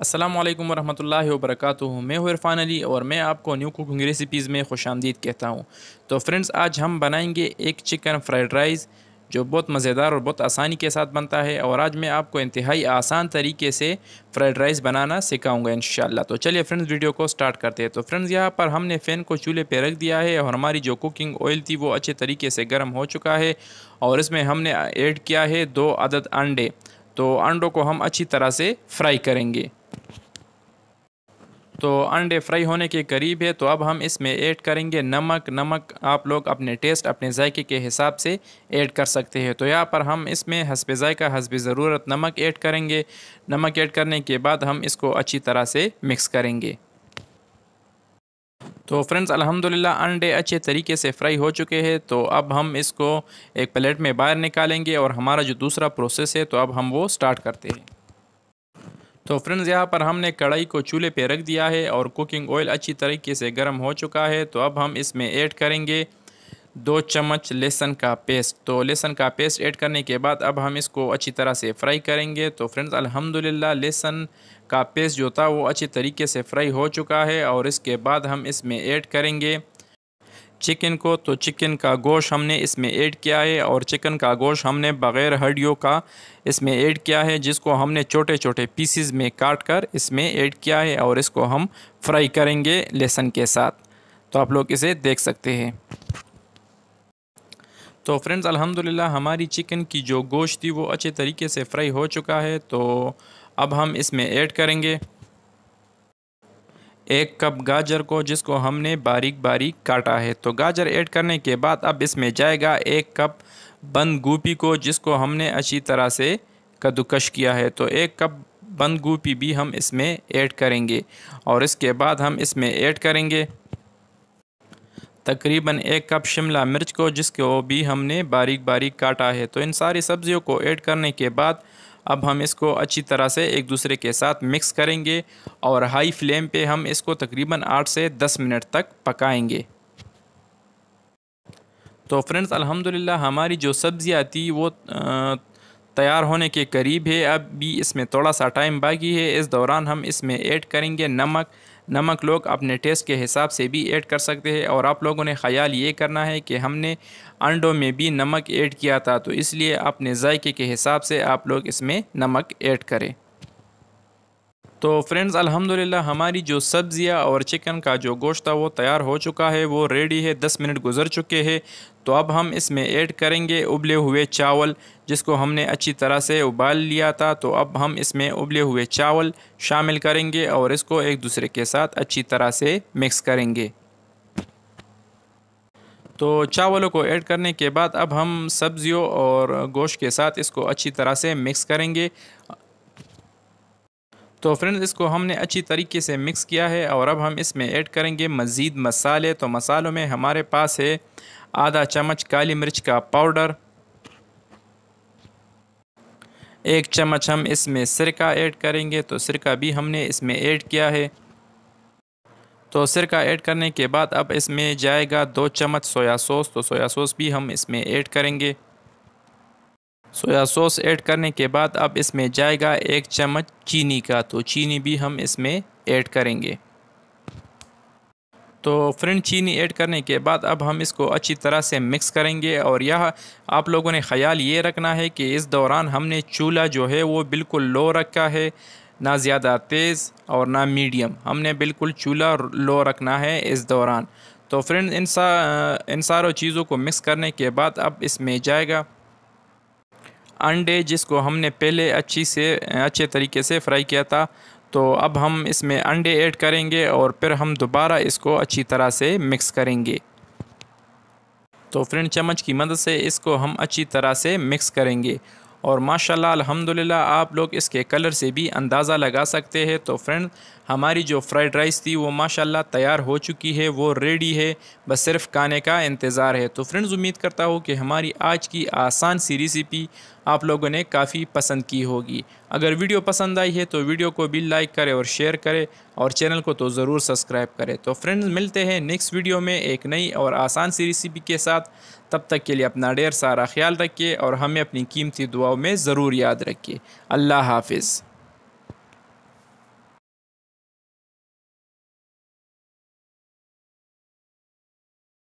अस्सलाम वालेकुम वरहमतुल्लाहि मैं इरफान अली और मैं आपको न्यू कुकिंग रेसिपीज़ में खुश आमदीद कहता हूँ तो फ्रेंड्स आज हम बनाएंगे एक चिकन फ्राइड राइस जो बहुत मज़ेदार और बहुत आसानी के साथ बनता है और आज मैं आपको इंतहाई आसान तरीके से फ्राइड राइस बनाना सिखाऊंगा इन तो चलिए फ्रेंड्स वीडियो को स्टार्ट करते हैं तो फ्रेंड्स यहाँ पर हमने फ़ैन को चूल्हे पर रख दिया है और हमारी जो कुकिंग ऑयल थी वो अच्छे तरीके से गर्म हो चुका है और इसमें हमने ऐड किया है दो अदद अंडे तो अंडों को हम अच्छी तरह से फ्राई करेंगे तो अंडे फ्राई होने के करीब है तो अब हम इसमें ऐड करेंगे नमक नमक आप लोग अपने टेस्ट अपने जायके के हिसाब से ऐड कर सकते हैं तो यहाँ पर हम इसमें हसब जायका हसब ज़रूरत नमक ऐड करेंगे नमक ऐड करने के बाद हम इसको अच्छी तरह से मिक्स करेंगे तो फ्रेंड्स अल्हम्दुलिल्लाह अंडे अच्छे तरीके से फ्राई हो चुके हैं तो अब हम इसको एक प्लेट में बाहर निकालेंगे और हमारा जो दूसरा प्रोसेस है तो अब हम वो स्टार्ट करते हैं तो फ्रेंड्स यहाँ पर हमने कढ़ाई को चूल्हे पे रख दिया है और कुकिंग ऑयल अच्छी तरीके से गर्म हो चुका है तो अब हम इसमें ऐड करेंगे दो चम्मच लहसुन का पेस्ट तो लहसुन का पेस्ट ऐड करने के बाद अब हम इसको अच्छी तरह से फ्राई करेंगे तो फ्रेंड्स अल्हम्दुलिल्लाह लहसुन का पेस्ट जो था वो अच्छी तरीके से फ्राई हो चुका है और इसके बाद हम इसमें ऐड करेंगे चिकन को तो चिकन का गोश्त हमने इसमें ऐड किया है और चिकन का गोश्त हमने बग़ैर हड्डियों का इसमें ऐड किया है जिसको हमने छोटे छोटे पीसीज में काट कर इसमें ऐड किया है और इसको हम फ्राई करेंगे लहसुन के साथ तो आप लोग इसे देख सकते हैं तो फ्रेंड्स अल्हम्दुलिल्लाह हमारी चिकन की जो गोश्त थी वो अच्छे तरीके से फ्राई हो चुका है तो अब हम इसमें ऐड करेंगे एक कप गाजर को जिसको हमने बारीक बारीक काटा है तो गाजर ऐड करने के बाद अब इसमें जाएगा एक कप बंद गोभी को जिसको हमने अच्छी तरह से कद्दूकश किया है तो एक कप बंद गोभी भी हम इसमें ऐड करेंगे और इसके बाद हम इसमें ऐड करेंगे तकरीबन एक कप शिमला मिर्च को जिसको भी हमने बारीक बारीक काटा है तो इन सारी सब्ज़ियों को ऐड करने के बाद अब हम इसको अच्छी तरह से एक दूसरे के साथ मिक्स करेंगे और हाई फ्लेम पे हम इसको तकरीबन आठ से दस मिनट तक पकाएंगे तो फ्रेंड्स अल्हम्दुलिल्लाह हमारी जो सब्ज़ियाँ थी वो तैयार होने के करीब है अब भी इसमें थोड़ा सा टाइम बाकी है इस दौरान हम इसमें ऐड करेंगे नमक नमक लोग अपने टेस्ट के हिसाब से भी ऐड कर सकते हैं और आप लोगों ने ख्याल ये करना है कि हमने अंडों में भी नमक ऐड किया था तो इसलिए अपने जायके के हिसाब से आप लोग इसमें नमक ऐड करें तो फ्रेंड्स अल्हम्दुलिल्लाह हमारी जो सब्ज़ियाँ और चिकन का जो गोश्त था वो तैयार हो चुका है वो रेडी है दस मिनट गुजर चुके हैं तो अब हम इसमें ऐड करेंगे उबले हुए चावल जिसको हमने अच्छी तरह से उबाल लिया था तो अब हम इसमें उबले हुए चावल शामिल करेंगे और इसको एक दूसरे के साथ अच्छी तरह से मिक्स करेंगे तो चावलों को ऐड करने के बाद अब हम सब्ज़ियों और गोश्त के साथ इसको अच्छी तरह से मिक्स करेंगे तो फ्रेंड्स इसको हमने अच्छी तरीके से मिक्स किया है और अब हम इसमें ऐड करेंगे मज़ीद मसाले तो मसालों में हमारे पास है आधा चम्मच काली मिर्च का पाउडर एक चम्मच हम इसमें सिरका ऐड करेंगे तो सिरका भी हमने इसमें ऐड किया है तो सिरका ऐड करने के बाद अब इसमें जाएगा दो चम्मच सोया सॉस तो सोया सॉस भी हम इसमें ऐड करेंगे सोया सॉस ऐड करने के बाद अब इसमें जाएगा एक चम्मच चीनी का तो चीनी भी हम इसमें ऐड करेंगे तो फ्रेंड चीनी ऐड करने के बाद अब हम इसको अच्छी तरह से मिक्स करेंगे और यह आप लोगों ने ख्याल ये रखना है कि इस दौरान हमने चूल्हा जो है वो बिल्कुल लो रखा है ना ज़्यादा तेज़ और ना मीडियम हमने बिल्कुल चूल्हा लो रखना है इस दौरान तो फ्रेंड इन सा इन सारों चीज़ों को मिक्स करने के बाद अब इसमें जाएगा अंडे जिसको हमने पहले अच्छी से अच्छे तरीके से फ्राई किया था तो अब हम इसमें अंडे ऐड करेंगे और फिर हम दोबारा इसको अच्छी तरह से मिक्स करेंगे तो फ्रेंड चम्मच की मदद से इसको हम अच्छी तरह से मिक्स करेंगे और माशाल्लाह अल्हम्दुलिल्लाह आप लोग इसके कलर से भी अंदाज़ा लगा सकते हैं तो फ्रेंड हमारी जो फ्राइड राइस थी वो माशाल्लाह तैयार हो चुकी है वो रेडी है बस सिर्फ खाने का इंतज़ार है तो फ्रेंड्स उम्मीद करता हूँ कि हमारी आज की आसान सी रेसिपी आप लोगों ने काफ़ी पसंद की होगी अगर वीडियो पसंद आई है तो वीडियो को भी लाइक करें और शेयर करें और चैनल को तो ज़रूर सब्सक्राइब करें तो फ्रेंड्स मिलते हैं नेक्स्ट वीडियो में एक नई और आसान सी रेसिपी के साथ तब तक के लिए अपना ढेर सारा ख्याल रखिए और हमें अपनी कीमती दुआओं में ज़रूर याद रखिए अल्लाह हाफिज़